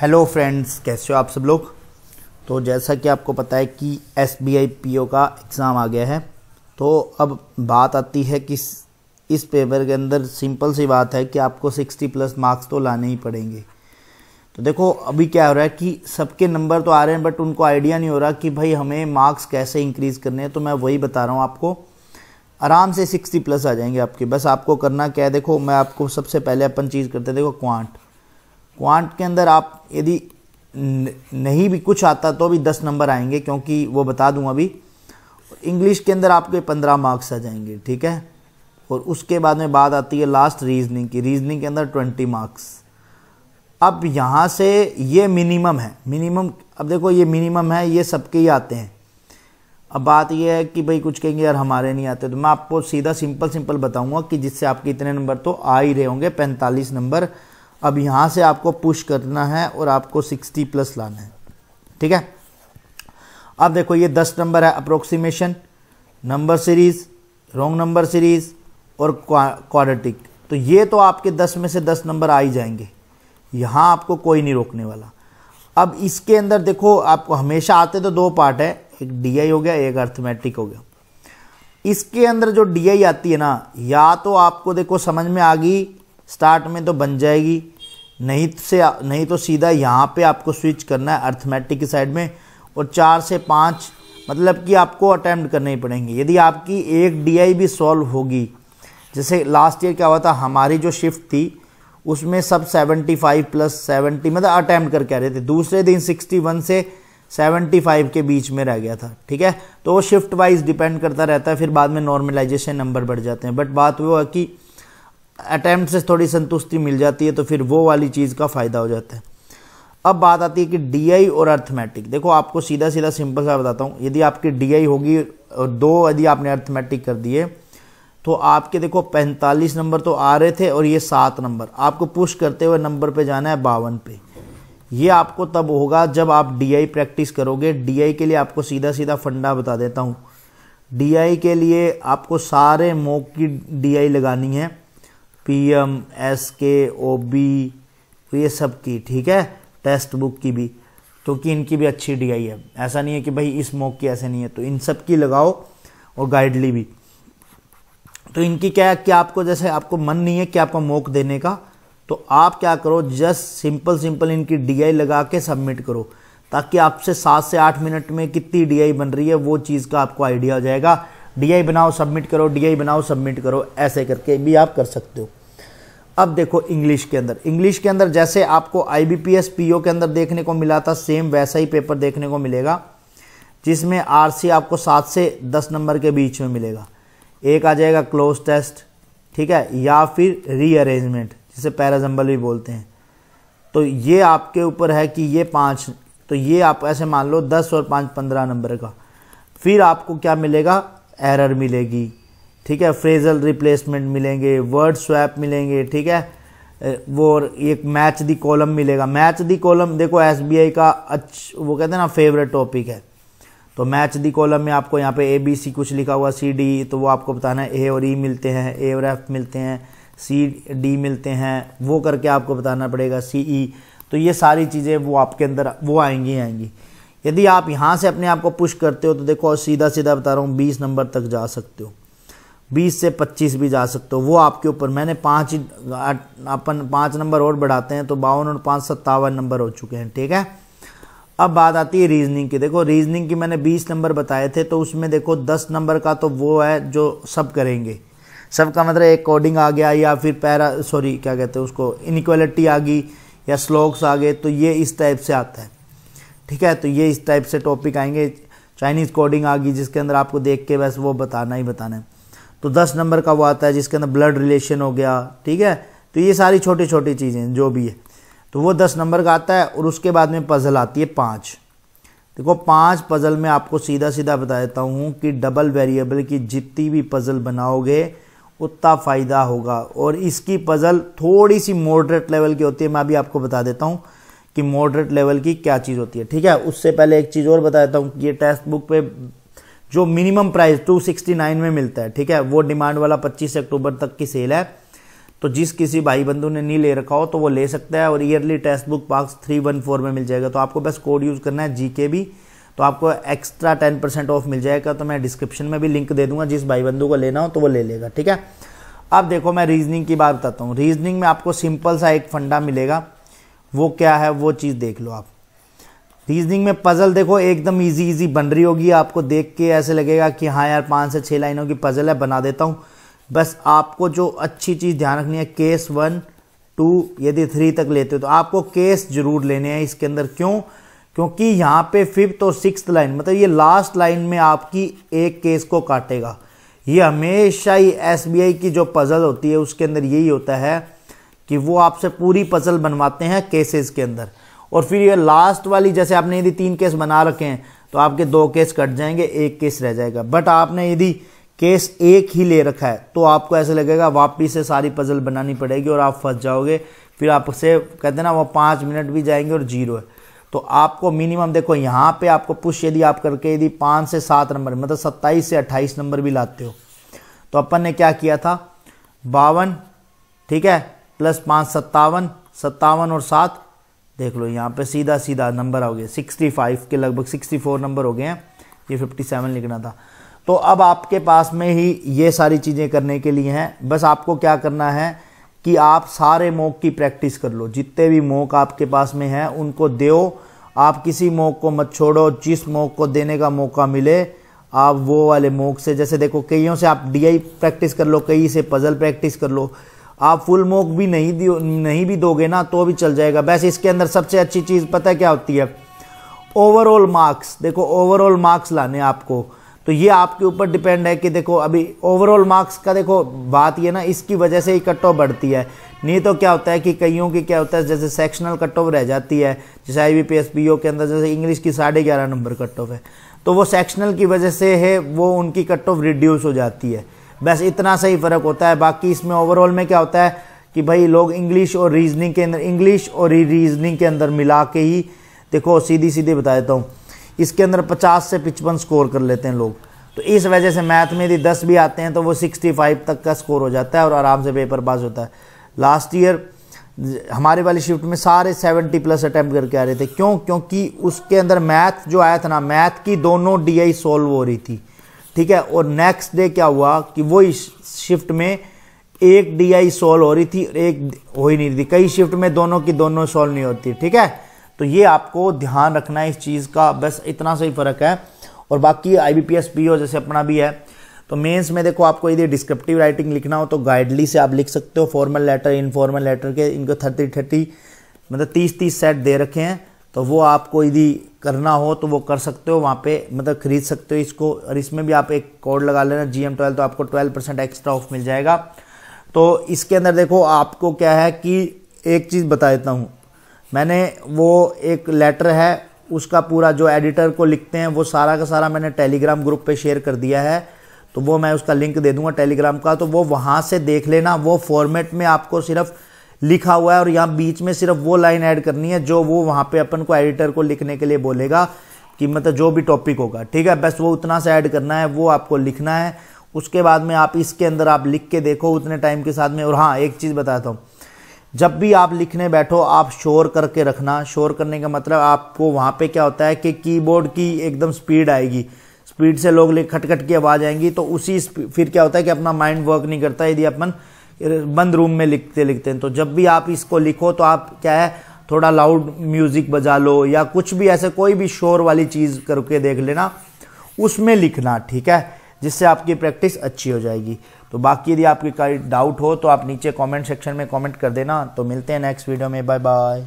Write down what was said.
Hello friends कैसे हो आप सब लोग तो जैसा कि आपको पता है कि S B I P O का एग्ज़ाम आ गया है तो अब बात आती है कि इस पेपर के अंदर सिंपल सी बात है कि आपको सिक्सटी प्लस मार्क्स तो लाने ही पड़ेंगे तो देखो अभी क्या हो रहा है कि सबके नंबर तो आ रहे हैं बट उनको आइडिया नहीं हो रहा कि भाई हमें मार्क्स कैसे इंक्रीज़ करने हैं तो मैं वही बता रहा हूँ आपको आराम से सिक्सटी प्लस आ जाएंगे आपके बस आपको करना क्या है देखो मैं आपको सबसे पहले अपन चीज़ करते देखो क्वांट क्वांट के अंदर आप यदि नहीं भी कुछ आता तो भी दस नंबर आएंगे क्योंकि वो बता दूँ अभी इंग्लिश के अंदर आपके पंद्रह मार्क्स आ जाएंगे ठीक है और उसके बाद में बात आती है लास्ट रीजनिंग की रीजनिंग के अंदर ट्वेंटी मार्क्स अब यहाँ से ये मिनिमम है मिनिमम अब देखो ये मिनिमम है ये सबके ही आते हैं अब बात यह है कि भाई कुछ कहेंगे यार हमारे नहीं आते तो मैं आपको सीधा सिंपल सिंपल बताऊंगा कि जिससे आपके इतने नंबर तो आ ही रहे होंगे पैंतालीस नंबर अब यहां से आपको पुश करना है और आपको 60 प्लस लाना है ठीक है अब देखो ये 10 नंबर है approximation number series wrong number series और क्वाड्रेटिक तो ये तो आपके 10 में से 10 नंबर आ ही जाएंगे यहां आपको कोई नहीं रोकने वाला अब इसके अंदर देखो आपको हमेशा आते तो दो पार्ट है एक डी हो गया एक अर्थमेटिक हो गया इसके अंदर जो डी आती है ना या तो आपको देखो समझ में आ गई स्टार्ट में तो बन जाएगी नहीं से नहीं तो सीधा यहाँ पे आपको स्विच करना है अर्थमेटिक की साइड में और चार से पाँच मतलब कि आपको अटैम्प्ट करने ही पड़ेंगे यदि आपकी एक डीआई भी सॉल्व होगी जैसे लास्ट ईयर क्या हुआ था हमारी जो शिफ्ट थी उसमें सब 75 प्लस 70 मतलब अटैम्प्ट करके आ रहे थे दूसरे दिन 61 से 75 के बीच में रह गया था ठीक है तो वो शिफ्ट वाइज डिपेंड करता रहता है फिर बाद में नॉर्मलाइजेशन नंबर बढ़ जाते हैं बट बात वो है कि अटैम्प्ट से थोड़ी संतुष्टि मिल जाती है तो फिर वो वाली चीज़ का फ़ायदा हो जाता है अब बात आती है कि डी और अर्थमेटिक देखो आपको सीधा सीधा सिंपल सा बताता हूँ यदि आपकी डी होगी और दो यदि आपने अर्थमेटिक कर दिए तो आपके देखो 45 नंबर तो आ रहे थे और ये सात नंबर आपको पुश करते हुए नंबर पे जाना है बावन पे ये आपको तब होगा जब आप डी प्रैक्टिस करोगे डी के लिए आपको सीधा सीधा फंडा बता देता हूँ डी के लिए आपको सारे मोक की डी लगानी है पीएम एसके ओबी तो ये सब की ठीक है टेस्ट बुक की भी क्योंकि इनकी भी अच्छी डीआई है ऐसा नहीं है कि भाई इस मॉक की ऐसे नहीं है तो इन सब की लगाओ और गाइडली भी तो इनकी क्या है कि आपको जैसे आपको मन नहीं है कि आपका मॉक देने का तो आप क्या करो जस्ट सिंपल सिंपल इनकी डीआई लगा के सबमिट करो ताकि आपसे सात से आठ मिनट में कितनी डीआई बन रही है वो चीज़ का आपको आइडिया हो जाएगा डीआई बनाओ सबमिट करो डीआई बनाओ सबमिट करो ऐसे करके भी आप कर सकते हो अब देखो इंग्लिश के अंदर इंग्लिश के अंदर जैसे आपको आईबीपीएस पीओ के अंदर देखने को मिला था सेम वैसा ही पेपर देखने को मिलेगा जिसमें आरसी आपको सात से दस नंबर के बीच में मिलेगा एक आ जाएगा क्लोज टेस्ट ठीक है या फिर रीअरेंजमेंट जिसे पैराजम्बल भी बोलते हैं तो ये आपके ऊपर है कि ये पाँच तो ये आप ऐसे मान लो दस और पाँच पंद्रह नंबर का फिर आपको क्या मिलेगा एरर मिलेगी ठीक है फ्रेजल रिप्लेसमेंट मिलेंगे वर्ड स्वैप मिलेंगे ठीक है वो एक मैच दी कॉलम मिलेगा मैच दी कॉलम देखो एस का अच्छा वो कहते हैं ना फेवरेट टॉपिक है तो मैच दी कॉलम में आपको यहाँ पे ए बी सी कुछ लिखा हुआ सी डी तो वो आपको बताना है ए और ई e मिलते हैं ए और एफ मिलते हैं सी डी मिलते हैं वो करके आपको बताना पड़ेगा सी ई e। तो ये सारी चीज़ें वो आपके अंदर वो आएंगी आएंगी यदि आप यहाँ से अपने आप को पुश करते हो तो देखो सीधा सीधा बता रहा हूँ बीस नंबर तक जा सकते हो बीस से पच्चीस भी जा सकते हो वो आपके ऊपर मैंने पाँच अपन पाँच नंबर और बढ़ाते हैं तो बावन और पाँच सत्तावन नंबर हो चुके हैं ठीक है अब बात आती है रीजनिंग की देखो रीजनिंग की मैंने बीस नंबर बताए थे तो उसमें देखो दस नंबर का तो वो है जो सब करेंगे सब का मतलब एक कोडिंग आ गया या फिर पैरा सॉरी क्या कहते हैं उसको इनक्वलिटी आ गई या स्लोक्स आ गए तो ये इस टाइप से आता है ठीक है तो ये इस टाइप से टॉपिक आएंगे चाइनीज़ कोडिंग आ गई जिसके अंदर आपको देख के बस वो बताना ही बताना है तो दस नंबर का वो आता है जिसके अंदर ब्लड रिलेशन हो गया ठीक है तो ये सारी छोटी छोटी चीज़ें जो भी है तो वो दस नंबर का आता है और उसके बाद में पज़ल आती है पाँच देखो पाँच पज़ल में आपको सीधा सीधा बता देता हूँ कि डबल वेरिएबल की जितनी भी पज़ल बनाओगे उतना फ़ायदा होगा और इसकी पज़ल थोड़ी सी मॉडरेट लेवल की होती है मैं अभी आपको बता देता हूँ कि मॉडरेट लेवल की क्या चीज़ होती है ठीक है उससे पहले एक चीज़ और बता देता हूँ कि ये टेक्स्ट बुक पे जो मिनिमम प्राइस 269 में मिलता है ठीक है वो डिमांड वाला 25 अक्टूबर तक की सेल है तो जिस किसी भाई बंधु ने नहीं ले रखा हो तो वो ले सकता है और yearly test book pass three one four में मिल जाएगा तो आपको बस कोड यूज़ करना है जी के भी तो आपको एक्स्ट्रा टेन परसेंट ऑफ मिल जाएगा तो मैं डिस्क्रिप्शन में भी लिंक दे दूंगा जिस भाई बंधु को लेना हो तो वो ले लेगा ठीक है अब देखो मैं रीजनिंग की बात बताता हूँ रीजनिंग में आपको सिंपल सा एक फंडा मिलेगा वो क्या है वो चीज़ देख लो आप रीजनिंग में पज़ल देखो एकदम इजी इजी बन रही होगी आपको देख के ऐसे लगेगा कि हाँ यार पाँच से छः लाइनों की पज़ल है बना देता हूँ बस आपको जो अच्छी चीज़ ध्यान रखनी है केस वन टू यदि थ्री तक लेते हो तो आपको केस जरूर लेने हैं इसके अंदर क्यों क्योंकि यहाँ पे फिफ्थ और सिक्स लाइन मतलब ये लास्ट लाइन में आपकी एक केस को काटेगा ये हमेशा ही एस की जो पज़ल होती है उसके अंदर यही होता है कि वो आपसे पूरी पज़ल बनवाते हैं केसेस के अंदर और फिर ये लास्ट वाली जैसे आपने यदि तीन केस बना रखे हैं तो आपके दो केस कट जाएंगे एक केस रह जाएगा बट आपने यदि केस एक ही ले रखा है तो आपको ऐसा लगेगा वापिस से सारी पजल बनानी पड़ेगी और आप फंस जाओगे फिर आपसे कहते हैं ना वो पाँच मिनट भी जाएंगे और जीरो है तो आपको मिनिमम देखो यहाँ पे आपको पुश यदि आप करके यदि पाँच से सात नंबर मतलब सत्ताईस से अट्ठाईस नंबर भी लाते हो तो अपन ने क्या किया था बावन ठीक है प्लस पाँच सत्तावन सत्तावन और सात देख लो यहाँ पे सीधा सीधा नंबर सिक्सटी 65 के लगभग 64 नंबर हो गए हैं ये 57 लिखना था तो अब आपके पास में ही ये सारी चीज़ें करने के लिए हैं बस आपको क्या करना है कि आप सारे मोक की प्रैक्टिस कर लो जितने भी मोक आपके पास में हैं उनको दो आप किसी मोक को मत छोड़ो जिस मोक को देने का मौका मिले आप वो वाले मोक से जैसे देखो कईयों से आप डीआई प्रैक्टिस कर लो कई से पज़ल प्रैक्टिस कर लो आप फुल मोक भी नहीं दियो नहीं भी दोगे ना तो भी चल जाएगा वैसे इसके अंदर सबसे अच्छी चीज़ पता है क्या होती है ओवरऑल मार्क्स देखो ओवरऑल मार्क्स लाने आपको तो ये आपके ऊपर डिपेंड है कि देखो अभी ओवरऑल मार्क्स का देखो बात ये ना इसकी वजह से ही कट ऑफ बढ़ती है नहीं तो क्या होता है कि कईयों की क्या होता है जैसे सेक्शनल कट ऑफ रह जाती है जैसे I B P S O के अंदर जैसे इंग्लिश की साढ़े ग्यारह नंबर कट ऑफ है तो वो सेक्शनल की वजह से है वो उनकी कट ऑफ रिड्यूस हो जाती है बस इतना सा ही फ़र्क होता है बाकी इसमें ओवरऑल में क्या होता है कि भाई लोग इंग्लिश और रीजनिंग के अंदर इंग्लिश और रीजनिंग के अंदर मिला के ही देखो सीधी सीधे बता देता हूँ इसके अंदर पचास से पिचपन स्कोर कर लेते हैं लोग तो इस वजह से मैथ में यदि दस भी आते हैं तो वो सिक्सटी फाइव तक का स्कोर हो जाता है और आराम से पेपर पास होता है लास्ट ईयर हमारे वाली शिफ्ट में सारे सेवेंटी प्लस अटैम्प्ट करके आ रहे थे क्यों क्योंकि उसके अंदर मैथ जो आया था ना मैथ की दोनों डी आई सॉल्व हो रही थी ठीक है और नेक्स्ट डे क्या हुआ कि वो इस शिफ्ट में एक डीआई सॉल्व हो रही थी और एक हो ही नहीं रही कई शिफ्ट में दोनों की दोनों सॉल्व नहीं होती ठीक है तो ये आपको ध्यान रखना है इस चीज़ का बस इतना सा ही फर्क है और बाकी I B P S P O जैसे अपना भी है तो मेंस में देखो आपको यदि डिस्क्रिप्टिव राइटिंग लिखना हो तो गाइडली से आप लिख सकते हो फॉर्मल लेटर इनफॉर्मल लेटर के इनको थर्टी थर्टी मतलब तीस तीस सेट दे रखे हैं तो वो आपको यदि करना हो तो वो कर सकते हो वहाँ पे मतलब खरीद सकते हो इसको और इसमें भी आप एक कोड लगा लेना जी एम ट्वेल्व तो आपको ट्वेल्व परसेंट एक्स्ट्रा ऑफ मिल जाएगा तो इसके अंदर देखो आपको क्या है कि एक चीज़ बता देता हूँ मैंने वो एक लेटर है उसका पूरा जो एडिटर को लिखते हैं वो सारा का सारा मैंने टेलीग्राम ग्रुप पर शेयर कर दिया है तो वो मैं उसका लिंक दे दूंगा टेलीग्राम का तो वो वहाँ से देख लेना वो फॉर्मेट में आपको सिर्फ़ लिखा हुआ है और यहाँ बीच में सिर्फ वो लाइन ऐड करनी है जो वो वहाँ पे अपन को एडिटर को लिखने के लिए बोलेगा कि मतलब जो भी टॉपिक होगा ठीक है बस वो उतना सा ऐड करना है वो आपको लिखना है उसके बाद में आप इसके अंदर आप लिख के देखो उतने टाइम के साथ में और हाँ एक चीज़ बताता हूँ जब भी आप लिखने बैठो आप शोर करके रखना शोर करने का मतलब आपको वहाँ पे क्या होता है कि कीबोर्ड की एकदम स्पीड आएगी स्पीड से लोग खटखट की आवाज़ आएंगी तो उसी फिर क्या होता है कि अपना माइंड वर्क नहीं करता यदि अपन बंद रूम में लिखते लिखते हैं तो जब भी आप इसको लिखो तो आप क्या है थोड़ा लाउड म्यूजिक बजा लो या कुछ भी ऐसे कोई भी शोर वाली चीज़ करके देख लेना उसमें लिखना ठीक है जिससे आपकी प्रैक्टिस अच्छी हो जाएगी तो बाकी यदि आपकी कोई डाउट हो तो आप नीचे कमेंट सेक्शन में कमेंट कर देना तो मिलते हैं नेक्स्ट वीडियो में बाय बाय